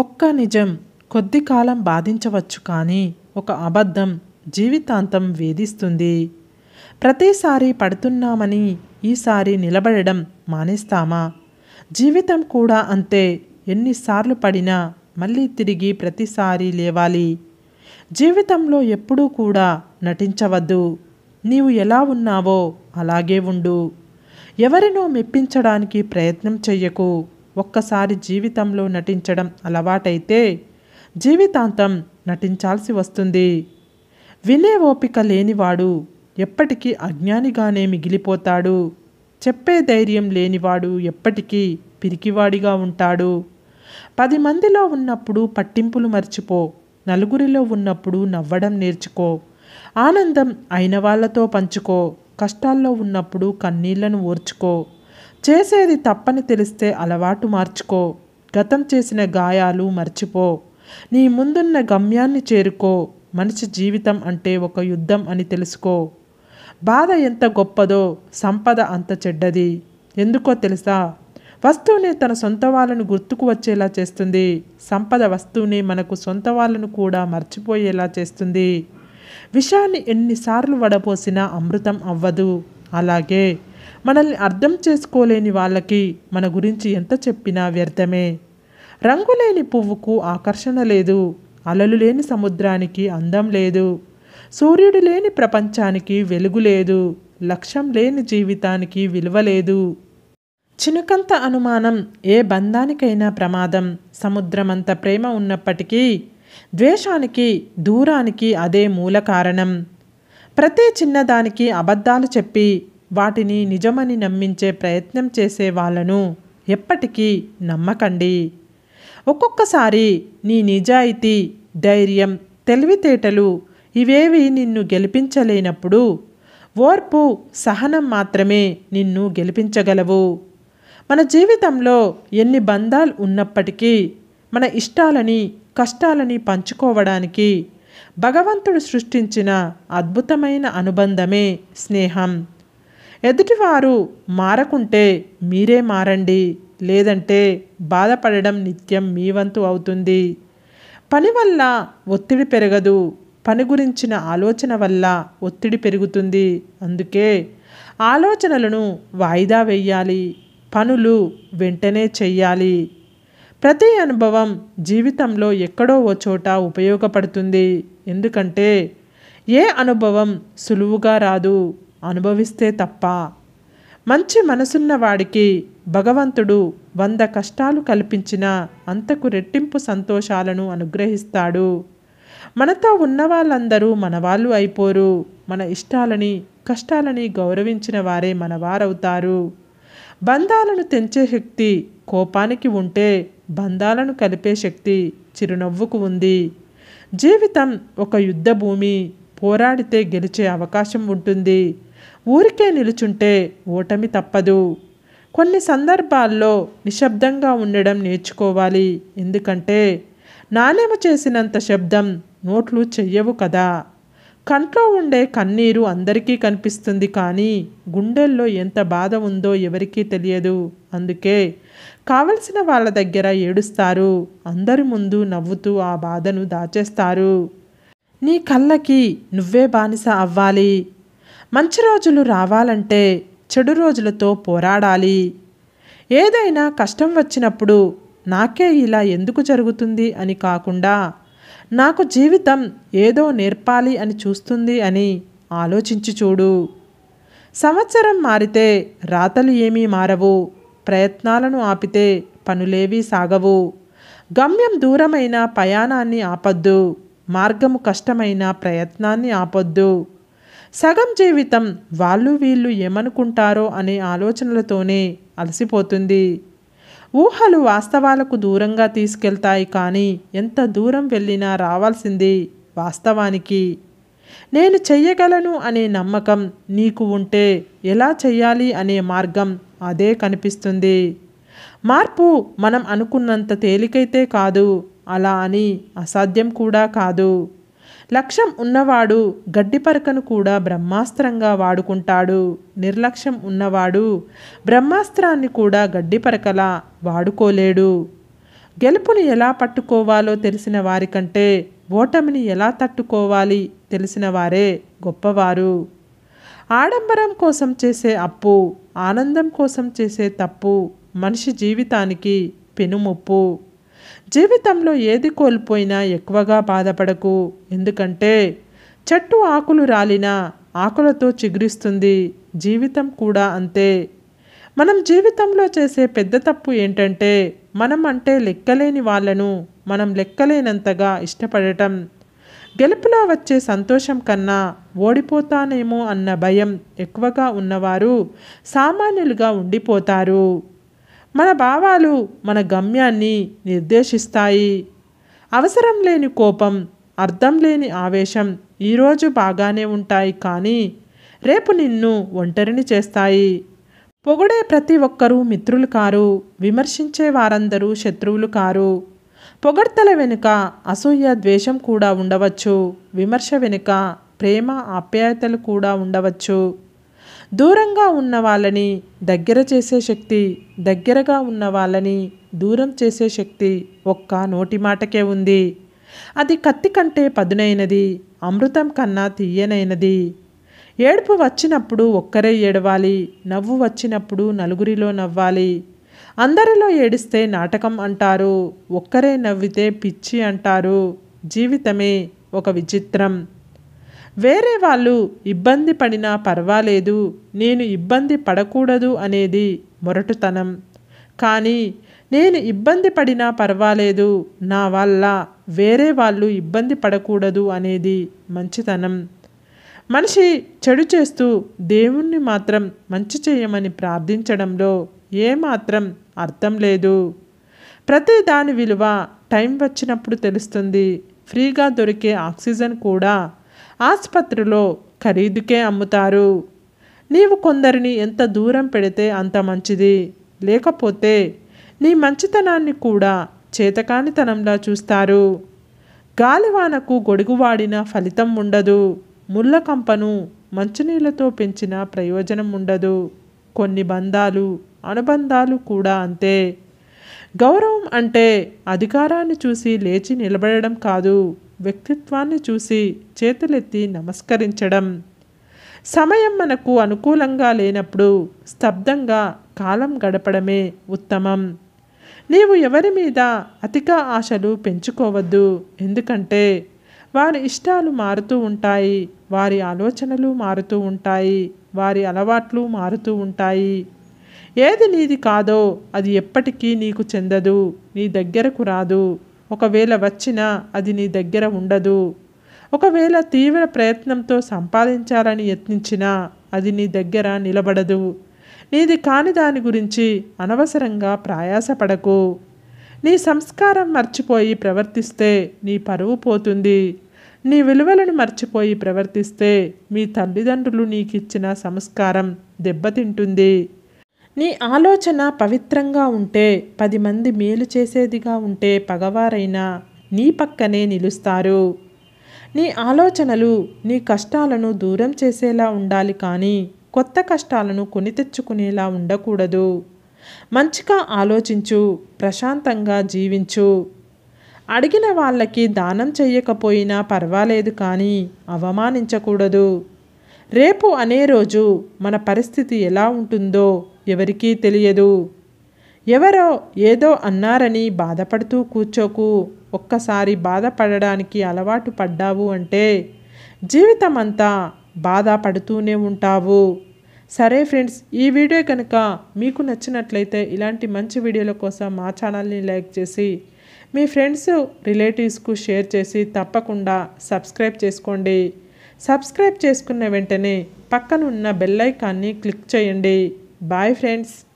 ఒక్క నిజం కొద్ది కాలం బాధించవచ్చు కానీ ఒక అబద్ధం జీవితాంతం వేధిస్తుంది ప్రతిసారి పడుతున్నామని ఈసారి నిలబడడం మానేస్తామా జీవితం కూడా అంతే ఎన్నిసార్లు పడినా మళ్ళీ తిరిగి ప్రతిసారి లేవాలి జీవితంలో ఎప్పుడూ కూడా నటించవద్దు నీవు ఎలా ఉన్నావో అలాగే ఉండు ఎవరినో మెప్పించడానికి ప్రయత్నం చెయ్యకు ఒక్కసారి జీవితంలో నటించడం అలవాటైతే జీవితాంతం నటించాల్సి వస్తుంది వినే ఓపిక లేనివాడు ఎప్పటికీ అజ్ఞానిగానే మిగిలిపోతాడు చెప్పే ధైర్యం లేనివాడు ఎప్పటికీ పిరికివాడిగా ఉంటాడు పది మందిలో ఉన్నప్పుడు పట్టింపులు మర్చిపో నలుగురిలో ఉన్నప్పుడు నవ్వడం నేర్చుకో ఆనందం అయిన వాళ్లతో పంచుకో కష్టాల్లో ఉన్నప్పుడు కన్నీళ్లను ఓర్చుకో చేసేది తప్పని తెలిస్తే అలవాటు మార్చుకో గతం చేసిన గాయాలు మర్చిపో నీ ముందున్న గమ్యాన్ని చేరుకో మనిషి జీవితం అంటే ఒక యుద్ధం అని తెలుసుకో బాధ ఎంత గొప్పదో సంపద అంత చెడ్డది ఎందుకో తెలుసా వస్తువునే తన సొంత వాళ్ళను గుర్తుకు వచ్చేలా చేస్తుంది సంపద వస్తువుని మనకు సొంత వాళ్ళను కూడా మర్చిపోయేలా చేస్తుంది విషాన్ని ఎన్నిసార్లు వడపోసినా అమృతం అవ్వదు అలాగే మనల్ని అర్థం చేసుకోలేని వాళ్ళకి మన గురించి ఎంత చెప్పినా వ్యర్థమే రంగులేని పువ్వుకు ఆకర్షణ లేదు అలలు లేని సముద్రానికి అందం లేదు సూర్యుడు లేని ప్రపంచానికి వెలుగు లేదు లక్ష్యం లేని జీవితానికి విలువ లేదు చినుకంత అనుమానం ఏ బంధానికైనా ప్రమాదం సముద్రమంత ప్రేమ ఉన్నప్పటికీ ద్వేషానికి దూరానికి అదే మూల కారణం ప్రతి చిన్నదానికి అబద్ధాలు చెప్పి వాటిని నిజమని నమ్మించే ప్రయత్నం చేసే వాళ్ళను ఎప్పటికీ నమ్మకండి ఒక్కొక్కసారి నీ నిజాయితీ ధైర్యం తెలివితేటలు ఇవేవి నిన్ను గెలిపించలేనప్పుడు ఓర్పు సహనం మాత్రమే నిన్ను గెలిపించగలవు మన జీవితంలో ఎన్ని బంధాలు ఉన్నప్పటికీ మన ఇష్టాలని కష్టాలని పంచుకోవడానికి భగవంతుడు సృష్టించిన అద్భుతమైన అనుబంధమే స్నేహం ఎదుటివారు మారకుంటే మీరే మారండి లేదంటే బాధపడడం నిత్యం మీ వంతు అవుతుంది పని వల్ల ఒత్తిడి పెరగదు పని గురించిన ఆలోచన వల్ల ఒత్తిడి పెరుగుతుంది అందుకే ఆలోచనలను వాయిదా వేయాలి పనులు వెంటనే చెయ్యాలి ప్రతి అనుభవం జీవితంలో ఎక్కడో ఓ చోట ఉపయోగపడుతుంది ఎందుకంటే ఏ అనుభవం సులువుగా రాదు అనుభవిస్తే తప్ప మంచి మనసున్న వాడికి భగవంతుడు వంద కష్టాలు కల్పించిన అంతకు రెట్టింపు సంతోషాలను అనుగ్రహిస్తాడు మనతో ఉన్న వాళ్ళందరూ మనవాళ్ళు అయిపోరు మన ఇష్టాలని కష్టాలని గౌరవించిన వారే మనవారవుతారు బంధాలను తెంచే శక్తి కోపానికి ఉంటే బంధాలను కలిపే శక్తి చిరునవ్వుకు ఉంది జీవితం ఒక యుద్ధభూమి పోరాడితే గెలిచే అవకాశం ఉంటుంది ఊరికే నిలుచుంటే ఓటమి తప్పదు కొన్ని సందర్భాల్లో నిశ్శబ్దంగా ఉండడం నేర్చుకోవాలి ఎందుకంటే నాణ్యము చేసినంత శబ్దం నోట్లు చెయ్యవు కదా కంట్లో ఉండే కన్నీరు అందరికీ కనిపిస్తుంది కానీ గుండెల్లో ఎంత బాధ ఉందో ఎవరికీ తెలియదు అందుకే కావలసిన వాళ్ళ దగ్గర ఏడుస్తారు అందరి ముందు నవ్వుతూ ఆ బాధను దాచేస్తారు నీ కళ్ళకి నువ్వే బానిస అవ్వాలి మంచి రోజులు రావాలంటే చెడు రోజులతో పోరాడాలి ఏదైనా కష్టం వచ్చినప్పుడు నాకే ఇలా ఎందుకు జరుగుతుంది అని కాకుండా నాకు జీవితం ఏదో నేర్పాలి అని చూస్తుంది అని ఆలోచించి చూడు సంవత్సరం మారితే రాతలు ఏమీ మారవు ప్రయత్నాలను ఆపితే పనులేవీ సాగవు గమ్యం దూరమైన ప్రయాణాన్ని ఆపద్దు మార్గము కష్టమైన ప్రయత్నాన్ని ఆపొద్దు సగం జీవితం వాళ్ళు వీళ్ళు ఏమనుకుంటారో అనే ఆలోచనలతోనే అలసిపోతుంది ఊహలు వాస్తవాలకు దూరంగా తీసుకెళ్తాయి కానీ ఎంత దూరం వెళ్ళినా రావాల్సింది వాస్తవానికి నేను చెయ్యగలను అనే నమ్మకం నీకు ఉంటే ఎలా చెయ్యాలి అనే మార్గం అదే కనిపిస్తుంది మార్పు మనం అనుకున్నంత తేలికైతే కాదు అలా అని అసాధ్యం కూడా కాదు లక్ష్యం ఉన్నవాడు గడ్డిపరకను కూడా బ్రహ్మాస్త్రంగా వాడుకుంటాడు నిర్లక్ష్యం ఉన్నవాడు బ్రహ్మాస్త్రాన్ని కూడా గడ్డిపరకలా వాడుకోలేడు గెలుపుని ఎలా పట్టుకోవాలో తెలిసిన వారికంటే ఓటమిని ఎలా తట్టుకోవాలి తెలిసిన వారే గొప్పవారు ఆడంబరం కోసం చేసే అప్పు ఆనందం కోసం చేసే తప్పు మనిషి జీవితానికి పెనుముప్పు జీవితంలో ఏది కోల్పోయినా ఎక్కువగా బాధపడకు ఎందుకంటే చెట్టు ఆకులు రాలిన ఆకులతో చిగురిస్తుంది జీవితం కూడా అంతే మనం జీవితంలో చేసే పెద్ద తప్పు ఏంటంటే మనం అంటే లెక్కలేని వాళ్ళను మనం లెక్కలేనంతగా ఇష్టపడటం గెలుపులో వచ్చే సంతోషం కన్నా ఓడిపోతానేమో అన్న భయం ఎక్కువగా ఉన్నవారు సామాన్యులుగా ఉండిపోతారు మన భావాలు మన గమ్యాన్ని నిర్దేశిస్తాయి అవసరం లేని కోపం అర్థం లేని ఆవేశం ఈరోజు బాగానే ఉంటాయి కానీ రేపు నిన్ను ఒంటరిని చేస్తాయి పొగడే ప్రతి ఒక్కరూ మిత్రులు కారు విమర్శించే వారందరూ శత్రువులు కారు పొగడ్తల వెనుక అసూయ ద్వేషం కూడా ఉండవచ్చు విమర్శ వెనుక ప్రేమ ఆప్యాయతలు కూడా ఉండవచ్చు దూరంగా ఉన్న వాళ్ళని దగ్గర చేసే శక్తి దగ్గరగా ఉన్న వాళ్ళని దూరం చేసే శక్తి ఒక్క నోటి మాటకే ఉంది అది కత్తి కంటే పదునైనది అమృతం కన్నా తీయనైనది ఏడుపు వచ్చినప్పుడు ఒక్కరే ఏడవాలి నవ్వు వచ్చినప్పుడు నలుగురిలో నవ్వాలి అందరిలో ఏడిస్తే నాటకం అంటారు ఒక్కరే నవ్వితే పిచ్చి అంటారు జీవితమే ఒక విచిత్రం వేరే వాళ్ళు ఇబ్బంది పడినా పర్వాలేదు నేను ఇబ్బంది పడకూడదు అనేది మొరటుతనం కానీ నేను ఇబ్బంది పడినా పర్వాలేదు నా వల్ల వేరే వాళ్ళు ఇబ్బంది పడకూడదు అనేది మంచితనం మనిషి చెడు చేస్తూ దేవుణ్ణి మాత్రం మంచి చేయమని ప్రార్థించడంలో ఏమాత్రం అర్థం లేదు ప్రతి దాని విలువ టైం వచ్చినప్పుడు తెలుస్తుంది ఫ్రీగా దొరికే ఆక్సిజన్ కూడా ఆసుపత్రిలో ఖరీదుకే అమ్ముతారు నీవు కొందరిని ఎంత దూరం పెడితే అంత మంచిది లేకపోతే నీ మంచితనాన్ని కూడా చేతకానితనంలా చూస్తారు గాలివానకు గొడుగువాడిన ఫలితం ఉండదు ముళ్ళకంపను మంచినీళ్ళతో పెంచిన ప్రయోజనం ఉండదు కొన్ని బంధాలు అనుబంధాలు కూడా అంతే గౌరవం అంటే అధికారాన్ని చూసి లేచి నిలబడడం కాదు వ్యక్తిత్వాన్ని చూసి చేతులెత్తి నమస్కరించడం సమయం మనకు అనుకూలంగా లేనప్పుడు స్తబ్దంగా కాలం గడపడమే ఉత్తమం నీవు ఎవరి మీద అతిక ఆశలు పెంచుకోవద్దు ఎందుకంటే వారి ఇష్టాలు మారుతూ ఉంటాయి వారి ఆలోచనలు మారుతూ ఉంటాయి వారి అలవాట్లు మారుతూ ఉంటాయి ఏది నీది కాదో అది ఎప్పటికీ నీకు చెందదు నీ దగ్గరకు రాదు ఒకవేళ వచ్చినా అది నీ దగ్గర ఉండదు ఒకవేళ తీవ్ర ప్రయత్నంతో సంపాదించాలని యత్నించినా అది నీ దగ్గర నిలబడదు నీది కాని దాని గురించి అనవసరంగా ప్రయాసపడకు నీ సంస్కారం మర్చిపోయి ప్రవర్తిస్తే నీ పరువు పోతుంది నీ విలువలను మర్చిపోయి ప్రవర్తిస్తే మీ తల్లిదండ్రులు నీకిచ్చిన సంస్కారం దెబ్బతింటుంది నీ ఆలోచన పవిత్రంగా ఉంటే పది మంది మేలు చేసేదిగా ఉంటే పగవారైనా నీ పక్కనే నిలుస్తారు నీ ఆలోచనలు నీ కష్టాలను దూరం చేసేలా ఉండాలి కానీ కొత్త కష్టాలను కొని తెచ్చుకునేలా ఉండకూడదు మంచిగా ఆలోచించు ప్రశాంతంగా జీవించు అడిగిన వాళ్ళకి దానం చేయకపోయినా పర్వాలేదు కానీ అవమానించకూడదు రేపు అనే రోజు మన పరిస్థితి ఎలా ఉంటుందో ఎవరికీ తెలియదు ఎవరో ఏదో అన్నారని బాధపడుతూ కూర్చోకు ఒక్కసారి బాధపడడానికి అలవాటు పడ్డావు అంటే జీవితమంతా బాధపడుతూనే ఉంటావు సరే ఫ్రెండ్స్ ఈ వీడియో కనుక మీకు నచ్చినట్లయితే ఇలాంటి మంచి వీడియోల కోసం మా ఛానల్ని లైక్ చేసి మీ ఫ్రెండ్స్ రిలేటివ్స్కు షేర్ చేసి తప్పకుండా సబ్స్క్రైబ్ చేసుకోండి సబ్స్క్రైబ్ చేసుకున్న వెంటనే పక్కనున్న బెల్ క్లిక్ చేయండి Bye friends.